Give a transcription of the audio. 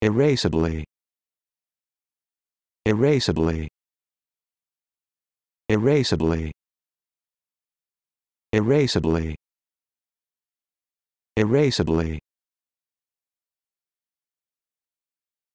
erasably erasably erasably erasably erasably